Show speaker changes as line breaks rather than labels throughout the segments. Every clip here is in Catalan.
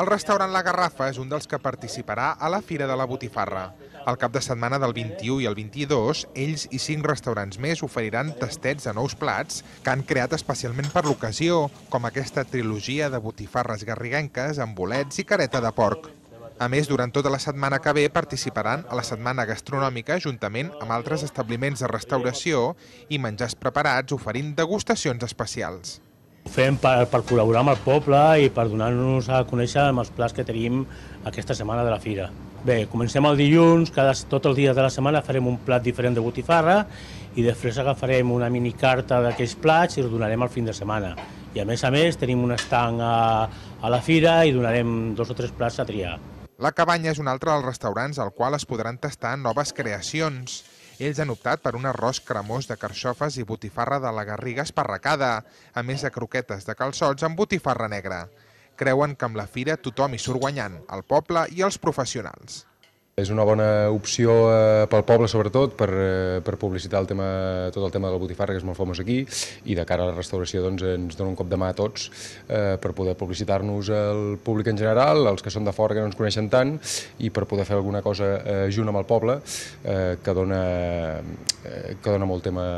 El restaurant La Garrafa és un dels que participarà a la Fira de la Botifarra. Al cap de setmana del 21 i el 22, ells i cinc restaurants més oferiran tastets de nous plats que han creat especialment per l'ocasió, com aquesta trilogia de botifarres garriguenques amb bolets i careta de porc. A més, durant tota la setmana que ve participaran a la Setmana Gastronòmica juntament amb altres establiments de restauració i menjars preparats oferint degustacions especials fem per,
per col·laborar amb el poble i per donar-nos a conèixer amb els plats que tenim aquesta setmana de la fira. Bé, comencem el dilluns, cada, tot el dia de la setmana farem un plat diferent de botifarra i després agafarem una minicarta d'aquells plats i els donarem al fin de setmana. I a més a més tenim un
estanc a, a la fira i donarem dos o tres plats a triar. La cabanya és un altre dels restaurants al qual es podran tastar noves creacions. Ells han optat per un arròs cremós de carxofes i botifarra de la Garriga esparracada, a més de croquetes de calçots amb botifarra negra. Creuen que amb la fira tothom hi surt guanyant, el poble i els professionals.
És una bona opció eh, pel poble, sobretot, per, eh, per publicitar el tema, tot el tema del botifarra, que és molt famós aquí, i de cara a la restauració doncs, ens dona un cop de mà a tots eh, per poder publicitar-nos el públic en general, els que són de fora que no ens coneixen tant, i per poder fer alguna cosa eh, junt amb el poble eh, que, dona, eh, que dona molt tema,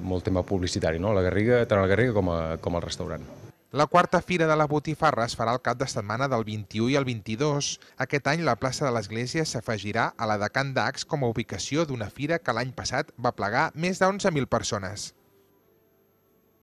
molt tema publicitari, no? la Garriga, tant a la Garriga com, a, com al restaurant.
La quarta Fira de la Botifarra es farà el cap de setmana del 21 i el 22. Aquest any la plaça de l'Església s'afegirà a la de Can Dax com a ubicació d'una fira que l'any passat va plegar més d'11.000 persones.